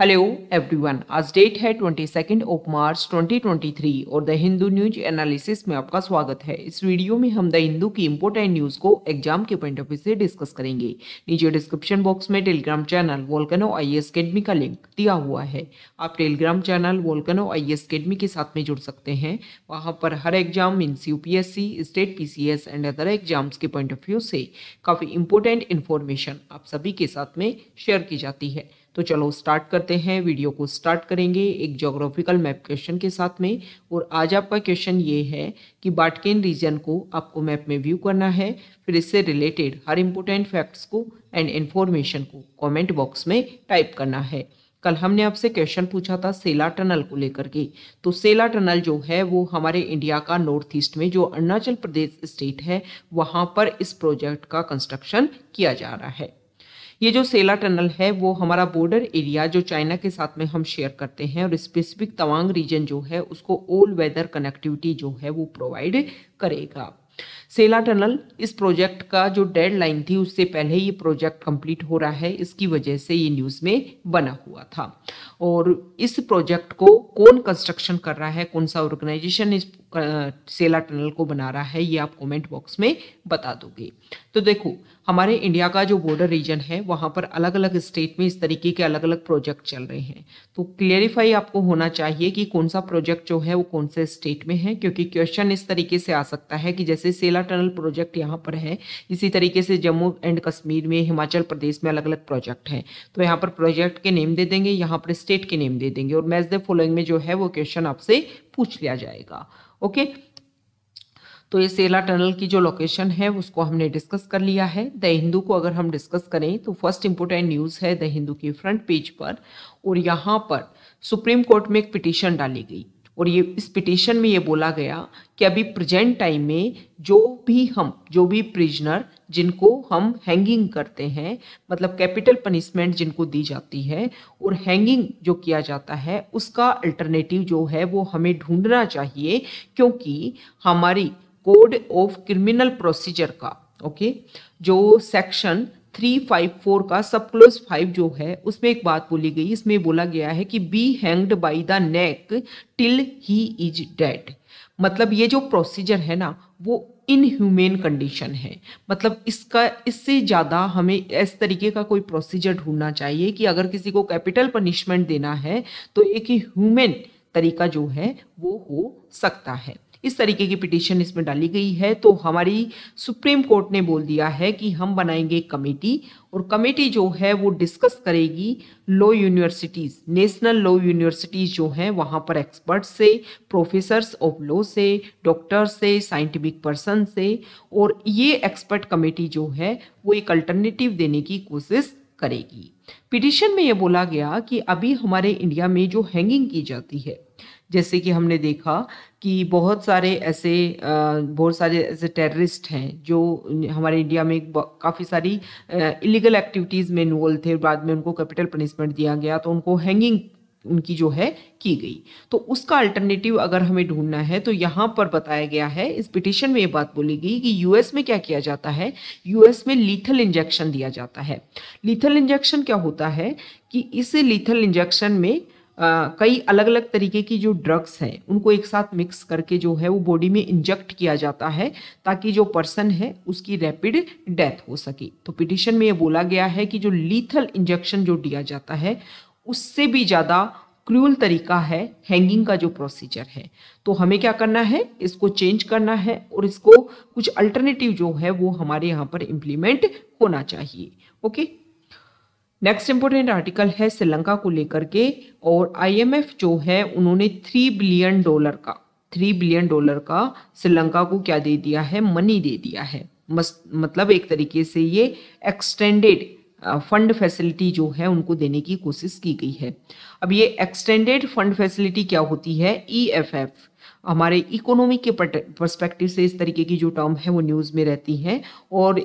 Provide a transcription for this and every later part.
Hello everyone आज date है twenty second of March 2023 और द हिंदू न्यूज एनालिसिस में आपका स्वागत है इस वीडियो में हम द हिंदू की इम्पोर्टेंट न्यूज को एग्जाम के पॉइंट ऑफ व्यू से डिस्कस करेंगे नीचे डिस्क्रिप्शन बॉक्स में Telegram channel volcano I S academy का लिंक दिया हुआ है आप Telegram channel volcano I S academy के साथ में जुड़ सकते हैं वहाँ पर हर exam means U P S C state P C S and other exams के पॉइंट ऑफ व्यू से काफ़ी इंपॉर्टेंट इन्फॉर्मेशन आप सभी के साथ में शेयर की जाती है तो चलो स्टार्ट करते हैं वीडियो को स्टार्ट करेंगे एक जोग्राफिकल मैप क्वेश्चन के साथ में और आज आपका क्वेश्चन ये है कि बाटकेन रीजन को आपको मैप में व्यू करना है फिर इससे रिलेटेड हर इम्पोर्टेंट फैक्ट्स को एंड इन्फॉर्मेशन को कॉमेंट बॉक्स में टाइप करना है कल हमने आपसे क्वेश्चन पूछा था सेला टनल को लेकर के तो सेला टनल जो है वो हमारे इंडिया का नॉर्थ ईस्ट में जो अरुणाचल प्रदेश स्टेट है वहाँ पर इस प्रोजेक्ट का कंस्ट्रक्शन किया जा रहा है ये जो सेला टनल है वो हमारा बॉर्डर एरिया जो चाइना के साथ में हम शेयर करते हैं और स्पेसिफिक तवांग रीजन जो है उसको ऑल वेदर कनेक्टिविटी जो है वो प्रोवाइड करेगा सेला टनल इस प्रोजेक्ट का जो डेडलाइन थी उससे पहले ये प्रोजेक्ट कंप्लीट हो रहा है इसकी वजह से ये न्यूज़ में बना हुआ था और इस प्रोजेक्ट को कौन कंस्ट्रक्शन कर रहा है कौन सा ऑर्गेनाइजेशन इस सेला टनल को बना रहा है ये आप कमेंट बॉक्स में बता दोगे तो देखो हमारे इंडिया का जो बॉर्डर रीजन है वहाँ पर अलग अलग स्टेट में इस तरीके के अलग अलग प्रोजेक्ट चल रहे हैं तो क्लियरिफाई आपको होना चाहिए कि कौन सा प्रोजेक्ट जो है वो कौन से स्टेट में है क्योंकि क्वेश्चन इस तरीके से आ सकता है कि जैसे सेला टनल प्रोजेक्ट यहाँ पर है इसी तरीके से जम्मू एंड कश्मीर में हिमाचल प्रदेश में अलग अलग प्रोजेक्ट है तो यहाँ पर प्रोजेक्ट के नेम दे देंगे यहाँ पर स्टेट के नेम दे देंगे और मैच द फॉलोइंग में जो है वो क्वेश्चन आपसे पूछ लिया जाएगा ओके तो ये सेला टनल की जो लोकेशन है उसको हमने डिस्कस कर लिया है द हिंदू को अगर हम डिस्कस करें तो फर्स्ट इंपोर्टेंट न्यूज़ है द हिंदू की फ्रंट पेज पर और यहाँ पर सुप्रीम कोर्ट में एक पिटीशन डाली गई और ये इस पिटिशन में ये बोला गया कि अभी प्रेजेंट टाइम में जो भी हम जो भी प्रिजनर जिनको हम हैंगिंग करते हैं मतलब कैपिटल पनिशमेंट जिनको दी जाती है और हैंगिंग जो किया जाता है उसका अल्टरनेटिव जो है वो हमें ढूंढना चाहिए क्योंकि हमारी कोड ऑफ क्रिमिनल प्रोसीजर का ओके okay, जो सेक्शन थ्री फाइव फोर का सब क्लोज फाइव जो है उसमें एक बात बोली गई इसमें बोला गया है कि be hanged by the neck till he is dead मतलब ये जो प्रोसीजर है ना वो इनह्यूमेन कंडीशन है मतलब इसका इससे ज़्यादा हमें इस तरीके का कोई प्रोसीजर ढूंढना चाहिए कि अगर किसी को कैपिटल पनिशमेंट देना है तो एक ह्यूमन तरीका जो है वो हो सकता है इस तरीके की पिटिशन इसमें डाली गई है तो हमारी सुप्रीम कोर्ट ने बोल दिया है कि हम बनाएंगे कमेटी और कमेटी जो है वो डिस्कस करेगी law universities national law universities जो हैं वहाँ पर एक्सपर्ट से प्रोफेसर्स ऑफ लॉ से डॉक्टर से साइंटिफिक पर्सन से और ये एक्सपर्ट कमेटी जो है वो एक अल्टरनेटिव देने की कोशिश करेगी पिटिशन में यह बोला गया कि अभी हमारे इंडिया में जो हैंगिंग की जाती है जैसे कि हमने देखा कि बहुत सारे ऐसे बहुत सारे ऐसे टेररिस्ट हैं जो हमारे इंडिया में काफ़ी सारी इलीगल एक्टिविटीज़ में इन्वॉल्व थे बाद में उनको कैपिटल पनिशमेंट दिया गया तो उनको हैंगिंग उनकी जो है की गई तो उसका अल्टरनेटिव अगर हमें ढूंढना है तो यहाँ पर बताया गया है इस पिटिशन में ये बात बोली गई कि यूएस में क्या किया जाता है यूएस में लीथल इंजेक्शन दिया जाता है लीथल इंजेक्शन क्या होता है कि इस लीथल इंजेक्शन में कई अलग अलग तरीके की जो ड्रग्स हैं उनको एक साथ मिक्स करके जो है वो बॉडी में इंजेक्ट किया जाता है ताकि जो पर्सन है उसकी रैपिड डेथ हो सके तो पिटिशन में ये बोला गया है कि जो लीथल इंजेक्शन जो दिया जाता है उससे भी ज़्यादा क्रूअल तरीका है हैंगिंग का जो प्रोसीजर है तो हमें क्या करना है इसको चेंज करना है और इसको कुछ अल्टरनेटिव जो है वो हमारे यहाँ पर इम्प्लीमेंट होना चाहिए ओके नेक्स्ट इंपॉर्टेंट आर्टिकल है श्रीलंका को लेकर के और आईएमएफ जो है उन्होंने थ्री बिलियन डॉलर का थ्री बिलियन डॉलर का श्रीलंका को क्या दे दिया है मनी दे दिया है मतलब एक तरीके से ये एक्सटेंडेड फंड फैसिलिटी जो है उनको देने की कोशिश की गई है अब ये एक्सटेंडेड फंड फैसिलिटी क्या होती है ई एफ एफ हमारे इकोनॉमी के परस्पेक्टिव से इस तरीके की जो टर्म है वो न्यूज़ में रहती हैं और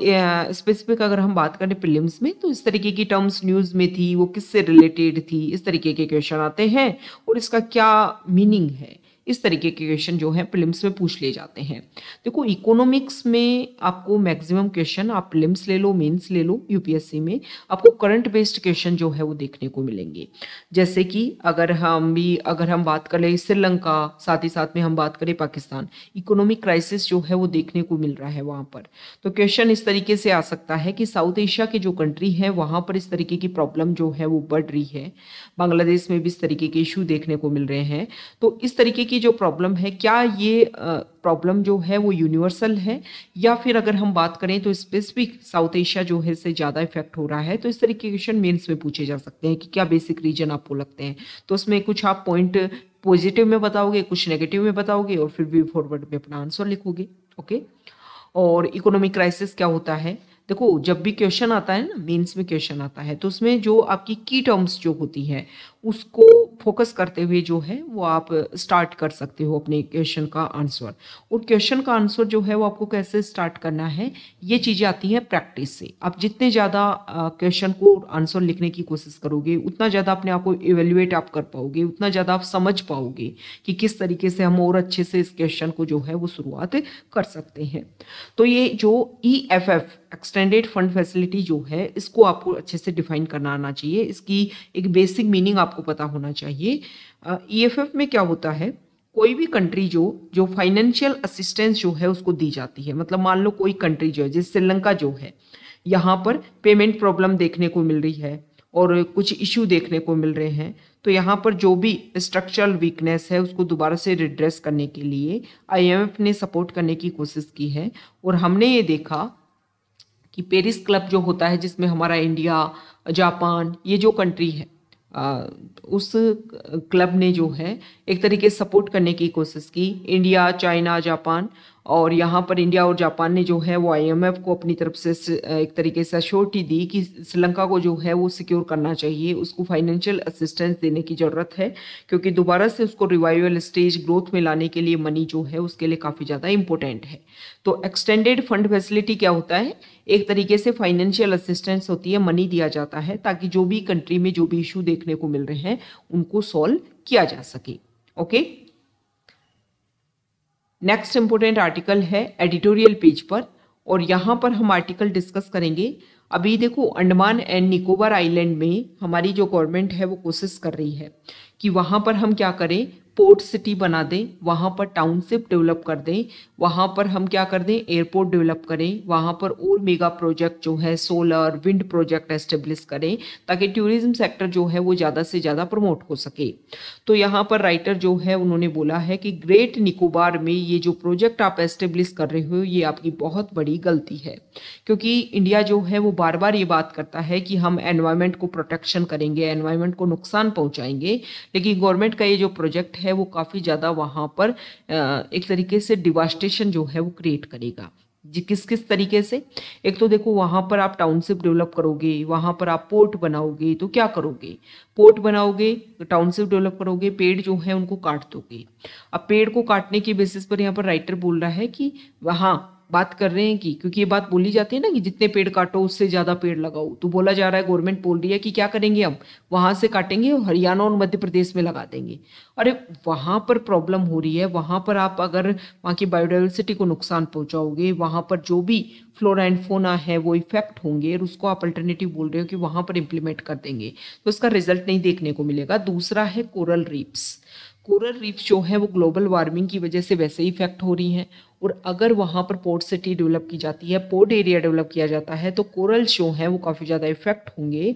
स्पेसिफिक अगर हम बात करें प्रिलिम्स में तो इस तरीके की टर्म्स न्यूज़ में थी वो किससे रिलेटेड थी इस तरीके के क्वेश्चन आते हैं और इसका क्या मीनिंग है इस तरीके के क्वेश्चन जो है प्रिलिम्स में पूछ लिए जाते हैं देखो इकोनॉमिक्स में आपको मैक्सिमम क्वेश्चन आप प्रिलिम्स ले लो मेंस ले लो यूपीएससी में आपको करंट बेस्ड क्वेश्चन जो है वो देखने को मिलेंगे जैसे कि अगर हम भी अगर हम बात कर लें श्रीलंका साथ ही साथ में हम बात करें पाकिस्तान इकोनॉमिक क्राइसिस जो है वो देखने को मिल रहा है वहाँ पर तो क्वेश्चन इस तरीके से आ सकता है कि साउथ एशिया के जो कंट्री है वहाँ पर इस तरीके की प्रॉब्लम जो है वो बढ़ रही है बांग्लादेश में भी इस तरीके के इशू देखने को मिल रहे हैं तो इस तरीके की जो प्रॉब्लम है क्या ये प्रॉब्लम जो है वो यूनिवर्सल है या फिर अगर हम बात करें तो स्पेसिफिक साउथ एशिया जो है इससे ज़्यादा इफेक्ट हो रहा है तो इस तरीके के क्वेश्चन मेन्स में पूछे जा सकते हैं कि क्या बेसिक रीजन आपको लगते हैं तो उसमें कुछ आप पॉइंट पॉजिटिव में बताओगे कुछ नेगेटिव में बताओगे और फिर भी फॉरवर्ड में अपना आंसर लिखोगे ओके और इकोनॉमिक क्राइसिस क्या होता है देखो जब भी क्वेश्चन आता है ना मेंस में क्वेश्चन आता है तो उसमें जो आपकी की टर्म्स जो होती है उसको फोकस करते हुए जो है वो आप स्टार्ट कर सकते हो अपने क्वेश्चन का आंसर और क्वेश्चन का आंसर जो है वो आपको कैसे स्टार्ट करना है ये चीज़ें आती हैं प्रैक्टिस से आप जितने ज़्यादा क्वेश्चन को आंसर लिखने की कोशिश करोगे उतना ज़्यादा अपने आप को इवेल्युएट आप कर पाओगे उतना ज़्यादा आप समझ पाओगे कि किस तरीके से हम और अच्छे से इस क्वेश्चन को जो है वो शुरुआत कर सकते हैं तो ये जो E F F extended fund facility जो है इसको आपको अच्छे से डिफाइन करना आना चाहिए इसकी एक बेसिक मीनिंग आप आपको पता होना चाहिए ईएफएफ e में क्या होता है कोई भी कंट्री जो जो फाइनेंशियल असिस्टेंस जो है उसको दी जाती है मतलब मान लो कोई कंट्री जो है जैसे श्रीलंका जो है यहाँ पर पेमेंट प्रॉब्लम देखने को मिल रही है और कुछ इश्यू देखने को मिल रहे हैं तो यहाँ पर जो भी स्ट्रक्चरल वीकनेस है उसको दोबारा से रिड्रेस करने के लिए आईएमएफ ने सपोर्ट करने की कोशिश की है और हमने ये देखा कि पेरिस क्लब जो होता है जिसमें हमारा इंडिया जापान ये जो कंट्री है उस क्लब ने जो है एक तरीके सपोर्ट करने की कोशिश की इंडिया चाइना जापान और यहाँ पर इंडिया और जापान ने जो है वो आईएमएफ को अपनी तरफ से एक तरीके से अश्योरिटी दी कि श्रीलंका को जो है वो सिक्योर करना चाहिए उसको फाइनेंशियल असिस्टेंस देने की ज़रूरत है क्योंकि दोबारा से उसको रिवाइवल स्टेज ग्रोथ में लाने के लिए मनी जो है उसके लिए काफ़ी ज़्यादा इंपॉर्टेंट है तो एक्सटेंडेड फंड फैसिलिटी क्या होता है एक तरीके से फाइनेंशियल असिस्टेंस होती है मनी दिया जाता है ताकि जो भी कंट्री में जो भी इशू देखने को मिल रहे हैं उनको सॉल्व किया जा सके okay okay? Next important article है एडिटोरियल पेज पर और यहाँ पर हम आर्टिकल डिस्कस करेंगे अभी देखो अंडमान एंड निकोबार आइलैंड में हमारी जो गवर्नमेंट है वो कोशिश कर रही है कि वहाँ पर हम क्या करें पोर्ट सिटी बना दें वहाँ पर टाउनशिप डेवलप कर दें वहाँ पर हम क्या कर दें एयरपोर्ट डेवलप करें वहाँ पर और मेगा प्रोजेक्ट जो है सोलर विंड प्रोजेक्ट एस्टेब्लिश करें ताकि टूरिज्म सेक्टर जो है वो ज़्यादा से ज़्यादा प्रमोट हो सके तो यहाँ पर राइटर जो है उन्होंने बोला है कि ग्रेट निकोबार में ये जो प्रोजेक्ट आप एस्टेब्लिश कर रहे हो ये आपकी बहुत बड़ी गलती है क्योंकि इंडिया जो है वो बार बार ये बात करता है कि हम एनवायरमेंट को प्रोटेक्शन करेंगे एनवायरमेंट को नुकसान पहुँचाएंगे लेकिन गवर्नमेंट का ये जो प्रोजेक्ट है वो काफ़ी ज़्यादा वहाँ पर एक तरीके से डिवास्टेशन जो है वो क्रिएट करेगा जी किस किस तरीके से एक तो देखो वहाँ पर आप टाउनशिप डेवलप करोगे वहाँ पर आप पोर्ट बनाओगे तो क्या करोगे पोर्ट बनाओगे टाउनशिप डेवलप करोगे पेड़ जो है उनको काट दोगे अब पेड़ को काटने के बेसिस पर यहाँ पर राइटर बोल रहा है कि वहाँ बात कर रहे हैं कि क्योंकि ये बात बोली जाती है ना कि जितने पेड़ काटो उससे ज़्यादा पेड़ लगाओ तो बोला जा रहा है गवर्नमेंट बोल रही है कि क्या करेंगे हम वहाँ से काटेंगे और हरियाणा और मध्य प्रदेश में लगा देंगे अरे वहाँ पर प्रॉब्लम हो रही है वहाँ पर आप अगर वहाँ की बायोडाइवर्सिटी को नुकसान पहुंचाओगे वहां पर जो भी फ्लोरा एंड फोना है वो इफेक्ट होंगे और उसको आप अल्टरनेटिव बोल रहे हो कि वहाँ पर इम्प्लीमेंट कर देंगे तो उसका रिजल्ट नहीं देखने को मिलेगा दूसरा है कोरल रीप्स कोरल रिप्स जो है वो ग्लोबल वार्मिंग की वजह से वैसे ही इफेक्ट हो रही हैं और अगर वहाँ पर पोर्ट सिटी डेवलप की जाती है पोर्ट एरिया डेवलप किया जाता है तो कोरल शो हैं वो काफ़ी ज़्यादा इफेक्ट होंगे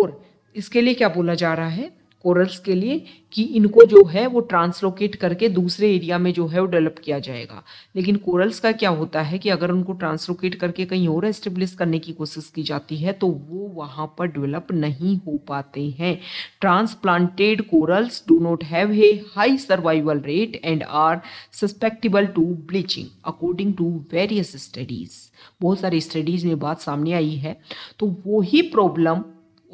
और इसके लिए क्या बोला जा रहा है कोरल्स के लिए कि इनको जो है वो ट्रांसलोकेट करके दूसरे एरिया में जो है वो डेवलप किया जाएगा लेकिन कोरल्स का क्या होता है कि अगर उनको ट्रांसलोकेट करके कहीं और एस्टेब्लिश करने की कोशिश की जाती है तो वो वहाँ पर डेवलप नहीं हो पाते हैं transplanted corals do not have a high survival rate and are susceptible to bleaching according to various studies बहुत सारी स्टडीज़ में बात सामने आई है तो वही प्रॉब्लम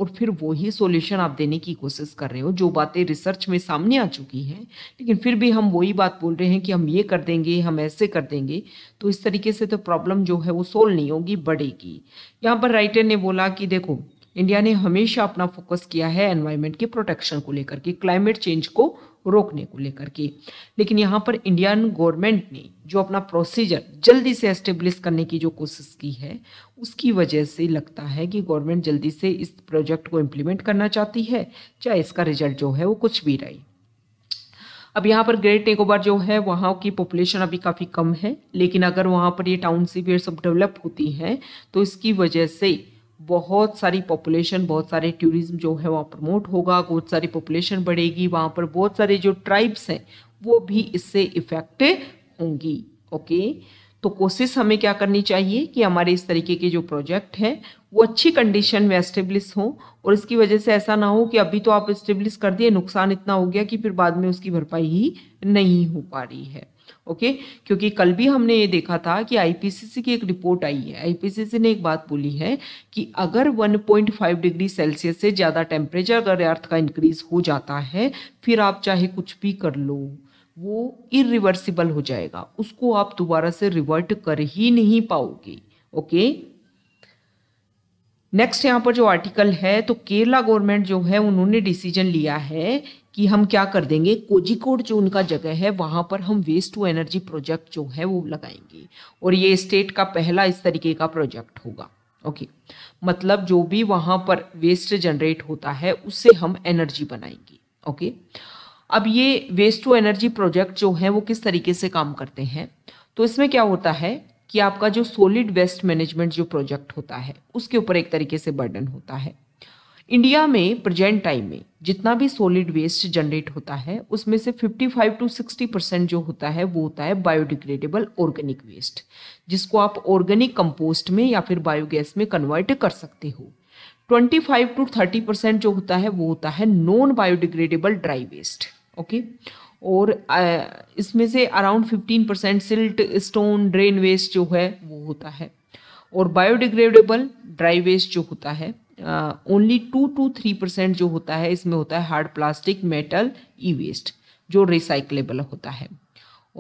और फिर वही सॉल्यूशन आप देने की कोशिश कर रहे हो जो बातें रिसर्च में सामने आ चुकी हैं लेकिन फिर भी हम वही बात बोल रहे हैं कि हम ये कर देंगे हम ऐसे कर देंगे तो इस तरीके से तो प्रॉब्लम जो है वो सोल्व नहीं होगी बढ़ेगी यहाँ पर राइटर ने बोला कि देखो इंडिया ने हमेशा अपना फोकस किया है एनवायरमेंट के प्रोटेक्शन को लेकर के क्लाइमेट चेंज को रोकने को लेकर के लेकिन यहाँ पर इंडियन गवर्नमेंट ने जो अपना प्रोसीजर जल्दी से एस्टेब्लिश करने की जो कोशिश की है उसकी वजह से लगता है कि गवर्नमेंट जल्दी से इस प्रोजेक्ट को इम्प्लीमेंट करना चाहती है चाहे इसका रिजल्ट जो है वो कुछ भी रहे अब यहाँ पर ग्रेट टेकोबार जो है वहाँ की पॉपुलेशन अभी काफ़ी कम है लेकिन अगर वहाँ पर ये टाउनशिप ये सब डेवलप होती हैं तो इसकी वजह से बहुत सारी पॉपुलेशन बहुत सारे टूरिज्म जो है वहाँ प्रमोट होगा बहुत सारी पॉपुलेशन बढ़ेगी वहाँ पर बहुत सारे जो ट्राइब्स हैं वो भी इससे इफ़ेक्ट होंगी ओके तो कोशिश हमें क्या करनी चाहिए कि हमारे इस तरीके के जो प्रोजेक्ट हैं वो अच्छी कंडीशन में एस्टेब्लिश हो और इसकी वजह से ऐसा ना हो कि अभी तो आप इस्टेब्लिश कर दिए नुकसान इतना हो गया कि फिर बाद में उसकी भरपाई ही नहीं हो पा रही है ओके क्योंकि कल भी हमने ये देखा था कि आईपीसीसी की एक रिपोर्ट आई है आईपीसीसी ने एक बात बोली है कि अगर 1.5 डिग्री सेल्सियस से ज़्यादा टेम्परेचर अगर अर्थ का इंक्रीज हो जाता है फिर आप चाहे कुछ भी कर लो वो इरिवर्सिबल हो जाएगा उसको आप दोबारा से रिवर्ट कर ही नहीं पाओगे ओके नेक्स्ट यहाँ पर जो आर्टिकल है तो केरला गवर्नमेंट जो है उन्होंने डिसीजन लिया है कि हम क्या कर देंगे कोजिकोड जो उनका जगह है वहाँ पर हम वेस्ट टू एनर्जी प्रोजेक्ट जो है वो लगाएंगे और ये स्टेट का पहला इस तरीके का प्रोजेक्ट होगा ओके मतलब जो भी वहाँ पर वेस्ट जनरेट होता है उससे हम एनर्जी बनाएंगे ओके अब ये वेस्ट टू एनर्जी प्रोजेक्ट जो है वो किस तरीके से काम करते हैं तो इसमें क्या होता है कि आपका जो सॉलिड वेस्ट मैनेजमेंट जो प्रोजेक्ट होता है उसके ऊपर एक तरीके से बर्डन होता है इंडिया में प्रेजेंट टाइम में जितना भी सॉलिड वेस्ट जनरेट होता है उसमें से 55 टू 60 परसेंट जो होता है वो होता है बायोडिग्रेडेबल ऑर्गेनिक वेस्ट जिसको आप ऑर्गेनिक कंपोस्ट में या फिर बायोगैस में कन्वर्ट कर सकते हो 25 टू 30 परसेंट जो होता है वो होता है non biodegradable dry waste okay और इसमें से around 15 percent silt stone drain waste जो है वो होता है और बायोडिग्रेडेबल ड्राई वेस्ट जो होता है only two two three percent जो होता है इसमें होता है hard plastic metal e waste जो रिसाइकलेबल होता है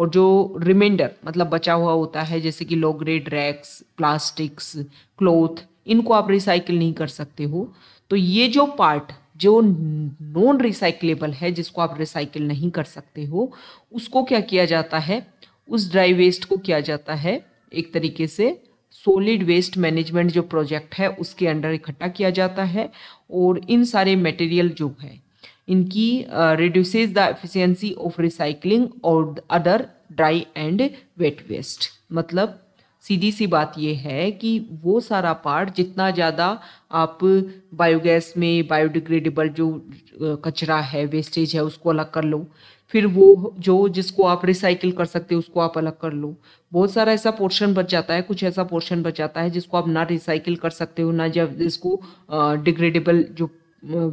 और जो रिमाइंडर मतलब बचा हुआ होता है जैसे कि low grade rags plastics cloth इनको आप रिसाइकिल नहीं कर सकते हो तो ये जो पार्ट जो नॉन रिसाइकलेबल है जिसको आप रिसाइकिल नहीं कर सकते हो उसको क्या किया जाता है उस ड्राई वेस्ट को किया जाता है एक तरीके से सोलिड वेस्ट मैनेजमेंट जो प्रोजेक्ट है उसके अंडर इकट्ठा किया जाता है और इन सारे मटेरियल जो है इनकी reduces the efficiency of recycling और other dry and wet waste मतलब सीधी सी बात यह है कि वो सारा पार्ट जितना ज़्यादा आप बायोगैस में बायोडिग्रेडेबल जो कचरा है वेस्टेज है उसको अलग कर लो फिर वो जो जिसको आप रिसाइकिल कर सकते हो उसको आप अलग कर लो बहुत सारा ऐसा पोर्शन बच जाता है कुछ ऐसा पोर्शन बच जाता है जिसको आप ना रिसाइकिल कर सकते हो ना जब जिसको डिग्रेडेबल जो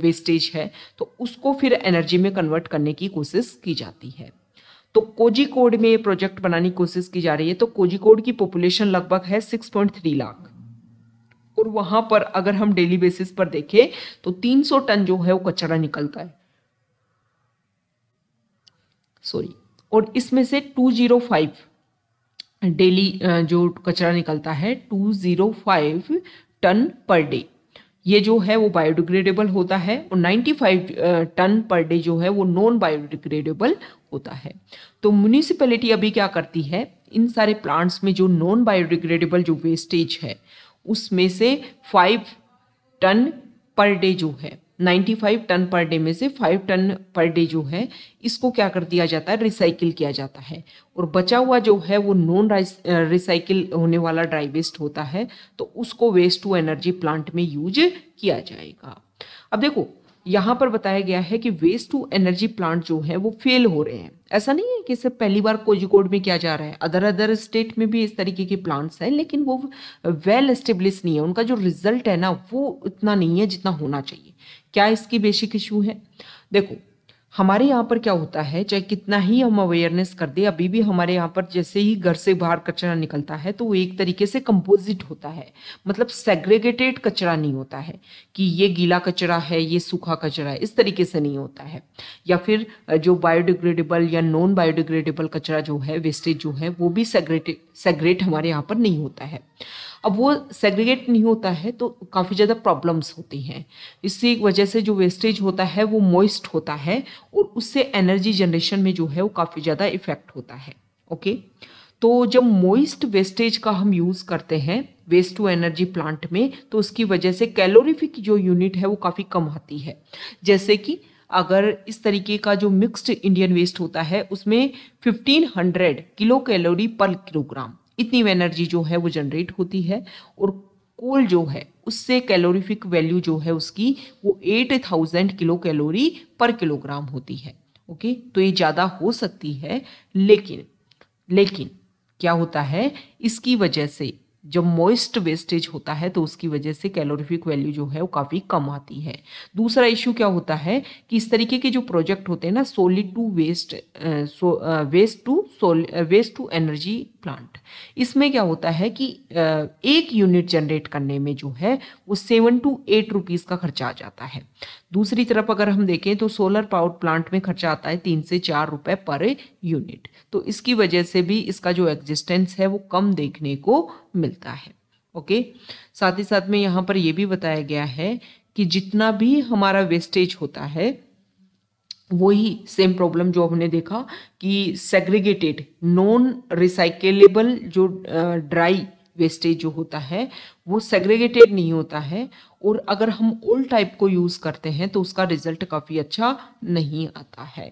वेस्टेज है तो उसको फिर एनर्जी में कन्वर्ट करने की कोशिश की जाती है तो कोजी कोड में ये प्रोजेक्ट बनाने की कोशिश की जा रही है तो कोजी कोड की पॉपुलेशन लगभग है 6.3 लाख और वहाँ पर अगर हम डेली बेसिस पर देखें तो 300 टन जो है वो कचरा निकलता है सॉरी और इसमें से टू जीरो फाइव डेली जो कचरा निकलता है two zero five ton per day ये जो है वो बायोडिग्रेडेबल होता है और 95 टन पर डे जो है वो नॉन बायोडिग्रेडेबल होता है तो म्यूनिसिपैलिटी अभी क्या करती है इन सारे प्लांट्स में जो नॉन बायोडिग्रेडेबल जो वेस्टेज है उसमें से फाइव टन पर डे जो है 95 टन पर डे में से 5 टन पर डे जो है इसको क्या कर दिया जाता है रिसाइकिल किया जाता है और बचा हुआ जो है वो नॉन रिसाइकिल होने वाला ड्राई वेस्ट होता है तो उसको वेस्ट टू एनर्जी प्लांट में यूज किया जाएगा अब देखो यहाँ पर बताया गया है कि वेस्ट टू एनर्जी प्लांट जो है वो फेल हो रहे हैं ऐसा नहीं है कि सिर्फ पहली बार कोजिकोड में किया जा रहा है अदर अदर स्टेट में भी इस तरीके के प्लांट्स हैं लेकिन वो वेल एस्टेब्लिश नहीं है उनका जो रिजल्ट है ना वो इतना नहीं है जितना होना चाहिए क्या इसकी बेसिक इशू है देखो हमारे यहाँ पर क्या होता है चाहे कितना ही हम अवेयरनेस कर दे अभी भी हमारे यहाँ पर जैसे ही घर से बाहर कचरा निकलता है तो वो एक तरीके से कंपोजिट होता है मतलब सेग्रेगेटेड कचरा नहीं होता है कि ये गीला कचरा है ये सूखा कचरा है इस तरीके से नहीं होता है या फिर जो बायोडिग्रेडेबल या नॉन बायोडिग्रेडेबल कचरा जो है वेस्टेज जो है वो भी सेग्रेटेड सेग्रेट हमारे यहाँ पर नहीं होता है अब वो सेग्रीगेट नहीं होता है तो काफ़ी ज़्यादा प्रॉब्लम्स होती हैं इसी वजह से जो वेस्टेज होता है वो मॉइस्ट होता है और उससे एनर्जी जनरेशन में जो है वो काफ़ी ज़्यादा इफेक्ट होता है ओके तो जब मोइस्ट वेस्टेज का हम यूज़ करते हैं वेस्ट टू एनर्जी प्लांट में तो उसकी वजह से कैलोरीफिक जो यूनिट है वो काफ़ी कम आती है जैसे कि अगर इस तरीके का जो मिक्स्ड इंडियन वेस्ट होता है उसमें 1500 किलो कैलोरी पर किलोग्राम इतनी एनर्जी जो है वो जनरेट होती है और कोल जो है उससे कैलोरीफिक वैल्यू जो है उसकी वो eight thousand kilo calorie per kilogram होती है ओके तो ये ज़्यादा हो सकती है लेकिन लेकिन क्या होता है इसकी वजह से जब मॉइस्ट वेस्टेज होता है तो उसकी वजह से कैलोरीफिक वैल्यू जो है वो काफ़ी कम आती है दूसरा इश्यू क्या होता है कि इस तरीके के जो प्रोजेक्ट होते हैं ना solid to waste waste to sole waste to energy plant इसमें क्या होता है कि एक यूनिट जनरेट करने में जो है वो सेवन टू एट रुपीज़ का खर्चा आ जाता है दूसरी तरफ अगर हम देखें तो सोलर पावर प्लांट में खर्चा आता है तीन से चार रुपये पर यूनिट तो इसकी वजह से भी इसका जो एग्जिस्टेंस है वो कम देखने को मिलता है ओके साथ ही साथ में यहाँ पर यह भी बताया गया है कि जितना भी हमारा वेस्टेज होता है वही सेम प्रॉब्लम जो हमने देखा कि सेग्रीगेटेड नॉन रिसाइकेलेबल जो ड्राई वेस्टेज जो होता है वो सेग्रीगेटेड नहीं होता है और अगर हम ओल्ड टाइप को यूज़ करते हैं तो उसका रिजल्ट काफ़ी अच्छा नहीं आता है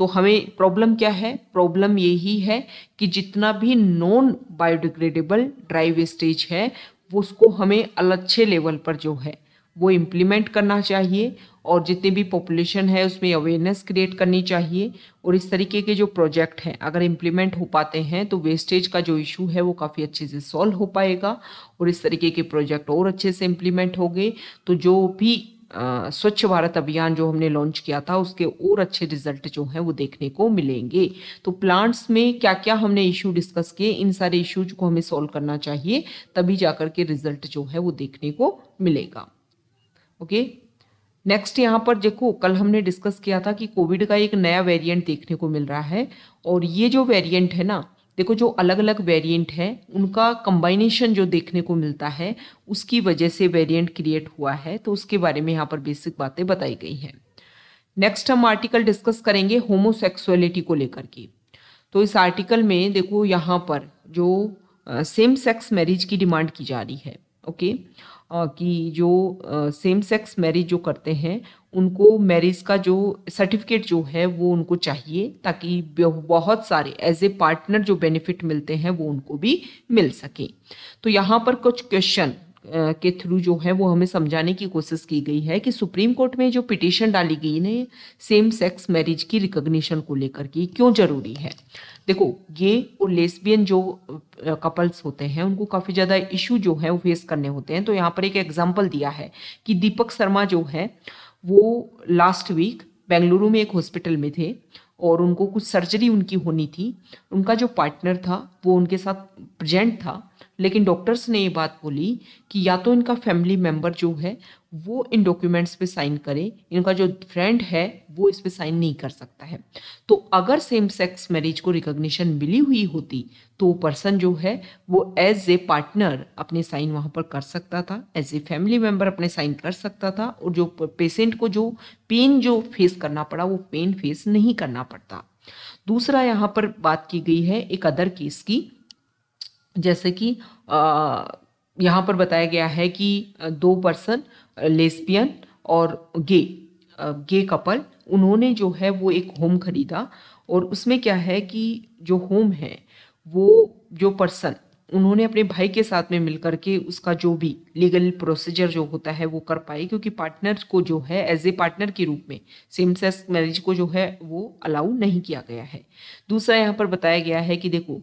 तो हमें प्रॉब्लम क्या है प्रॉब्लम यही है कि जितना भी नॉन बायोडिग्रेडेबल ड्राई वेस्टेज है वो उसको हमें अलच्छे लेवल पर जो है वो इम्प्लीमेंट करना चाहिए और जितने भी पॉपुलेशन है उसमें अवेयरनेस क्रिएट करनी चाहिए और इस तरीके के जो प्रोजेक्ट हैं अगर इम्प्लीमेंट हो पाते हैं तो वेस्टेज का जो इशू है वो काफ़ी अच्छे से सॉल्व हो पाएगा और इस तरीके के प्रोजेक्ट और अच्छे से इम्प्लीमेंट गए तो जो भी स्वच्छ भारत अभियान जो हमने लॉन्च किया था उसके और अच्छे रिजल्ट जो हैं वो देखने को मिलेंगे तो प्लांट्स में क्या क्या हमने इशू डिस्कस किए इन सारे इश्यूज को हमें सॉल्व करना चाहिए तभी जाकर के रिजल्ट जो है वो देखने को मिलेगा ओके नेक्स्ट यहाँ पर देखो कल हमने डिस्कस किया था कि कोविड का एक नया वेरिएंट देखने को मिल रहा है और ये जो वेरिएंट है ना देखो जो अलग अलग वेरिएंट है उनका कंबाइनेशन जो देखने को मिलता है उसकी वजह से वेरिएंट क्रिएट हुआ है तो उसके बारे में यहाँ पर बेसिक बातें बताई गई हैं नेक्स्ट हम आर्टिकल डिस्कस करेंगे होमोसेक्सुअलिटी को लेकर के तो इस आर्टिकल में देखो यहाँ पर जो सेम सेक्स मैरिज की डिमांड की जा रही है ओके okay? कि जो सेम सेक्स मैरिज जो करते हैं उनको मैरिज का जो सर्टिफिकेट जो है वो उनको चाहिए ताकि बहुत सारे एज ए पार्टनर जो बेनिफिट मिलते हैं वो उनको भी मिल सके तो यहाँ पर कुछ क्वेश्चन के थ्रू जो है वो हमें समझाने की कोशिश की गई है कि सुप्रीम कोर्ट में जो पिटिशन डाली गई ने सेम सेक्स मैरिज की रिकग्निशन को लेकर के क्यों ज़रूरी है देखो ये और लेस्बियन जो कपल्स होते हैं उनको काफ़ी ज़्यादा इशू जो है वो फेस करने होते हैं तो यहाँ पर एक एग्जाम्पल दिया है कि दीपक शर्मा जो है वो लास्ट वीक बेंगलुरु में एक हॉस्पिटल में थे और उनको कुछ सर्जरी उनकी होनी थी उनका जो पार्टनर था वो उनके साथ प्रेजेंट था लेकिन डॉक्टर्स ने ये बात बोली कि या तो इनका फैमिली मेम्बर जो है वो इन डॉक्यूमेंट्स पे साइन करे इनका जो फ्रेंड है वो इस पे साइन नहीं कर सकता है तो अगर सेम सेक्स मैरिज को रिकग्निशन मिली हुई होती तो वो पर्सन जो है वो एज ए पार्टनर अपने साइन वहाँ पर कर सकता था एज ए फैमिली मेम्बर अपने साइन कर सकता था और जो पेशेंट को जो पेन जो फेस करना पड़ा वो पेन फेस नहीं करना पड़ता दूसरा यहाँ पर बात की गई है एक अदर केस की जैसे कि यहाँ पर बताया गया है कि दो पर्सन लेस्पियन और गे गे कपल उन्होंने जो है वो एक होम खरीदा और उसमें क्या है कि जो होम है वो जो पर्सन उन्होंने अपने भाई के साथ में मिलकर के उसका जो भी लीगल प्रोसीजर जो होता है वो कर पाए क्योंकि पार्टनर को जो है एज ए पार्टनर के रूप में सेम सेक्स मैरिज को जो है वो अलाउ नहीं किया गया है दूसरा यहाँ पर बताया गया है कि देखो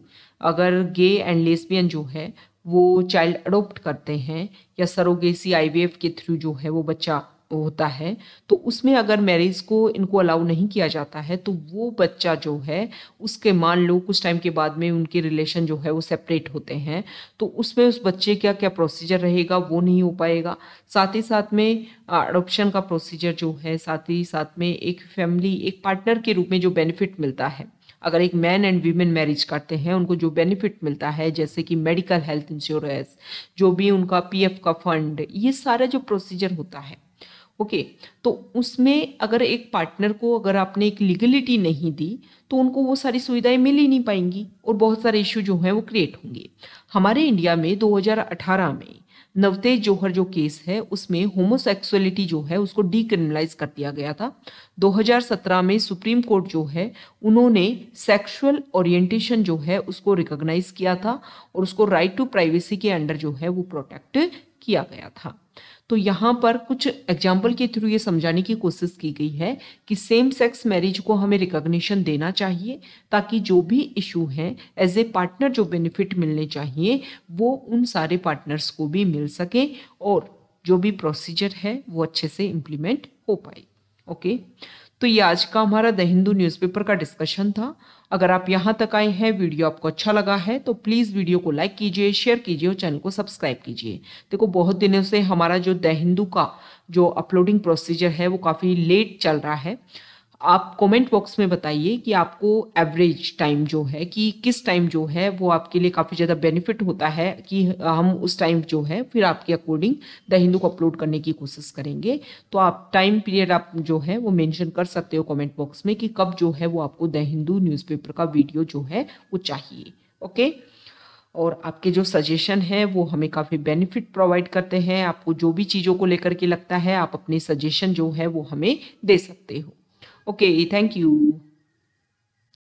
अगर गे एंड लेस्बियन जो है वो चाइल्ड अडोप्ट करते हैं या सरोगेसी आईवीएफ के थ्रू जो है वो बच्चा होता है तो उसमें अगर मैरिज को इनको अलाउ नहीं किया जाता है तो वो बच्चा जो है उसके मान लो कुछ टाइम के बाद में उनके रिलेशन जो है वो सेपरेट होते हैं तो उसमें उस बच्चे का क्या प्रोसीजर रहेगा वो नहीं हो पाएगा साथ ही साथ में अडोप्शन का प्रोसीजर जो है साथ ही साथ में एक फैमिली एक पार्टनर के रूप में जो बेनिफिट मिलता है अगर एक मैन एंड वीमेन मैरिज करते हैं उनको जो बेनिफिट मिलता है जैसे कि मेडिकल हेल्थ इंश्योरेंस जो भी उनका पीएफ का फंड ये सारा जो प्रोसीजर होता है ओके okay, तो उसमें अगर एक पार्टनर को अगर आपने एक लीगलिटी नहीं दी तो उनको वो सारी सुविधाएं मिल ही नहीं पाएंगी और बहुत सारे इश्यू जो हैं वो क्रिएट होंगे हमारे इंडिया में 2018 में नवतेज जौहर जो केस है उसमें होमोसेक्सुअलिटी जो है उसको डिक्रिमिनलाइज कर दिया गया था 2017 में सुप्रीम कोर्ट जो है उन्होंने सेक्सुअल ओरिएंटेशन जो है उसको रिकॉग्नाइज किया था और उसको राइट टू प्राइवेसी के अंडर जो है वो प्रोटेक्ट किया गया था तो यहाँ पर कुछ एग्जाम्पल के थ्रू ये समझाने की कोशिश की गई है कि सेम सेक्स मैरिज को हमें रिकॉग्निशन देना चाहिए ताकि जो भी इशू हैं एज ए पार्टनर जो बेनिफिट मिलने चाहिए वो उन सारे पार्टनर्स को भी मिल सके और जो भी प्रोसीजर है वो अच्छे से इम्प्लीमेंट हो पाए ओके तो ये आज का हमारा द हिंदू न्यूज़पेपर का डिस्कशन था अगर आप यहाँ तक आए हैं वीडियो आपको अच्छा लगा है तो प्लीज़ वीडियो को लाइक कीजिए शेयर कीजिए और चैनल को सब्सक्राइब कीजिए देखो बहुत दिनों से हमारा जो द हिंदू का जो अपलोडिंग प्रोसीजर है वो काफ़ी लेट चल रहा है आप कमेंट बॉक्स में बताइए कि आपको एवरेज टाइम जो है कि किस टाइम जो है वो आपके लिए काफ़ी ज़्यादा बेनिफिट होता है कि हम उस टाइम जो है फिर आपके अकॉर्डिंग द हिंदू को अपलोड करने की कोशिश करेंगे तो आप टाइम पीरियड आप जो है वो मेंशन कर सकते हो कमेंट बॉक्स में कि कब जो है वो आपको द हिंदू न्यूज़पेपर का वीडियो जो है वो चाहिए ओके और आपके जो सजेशन हैं वो हमें काफ़ी बेनिफिट प्रोवाइड करते हैं आपको जो भी चीज़ों को लेकर के लगता है आप अपने सजेशन जो है वो हमें दे सकते हो Okay, thank you.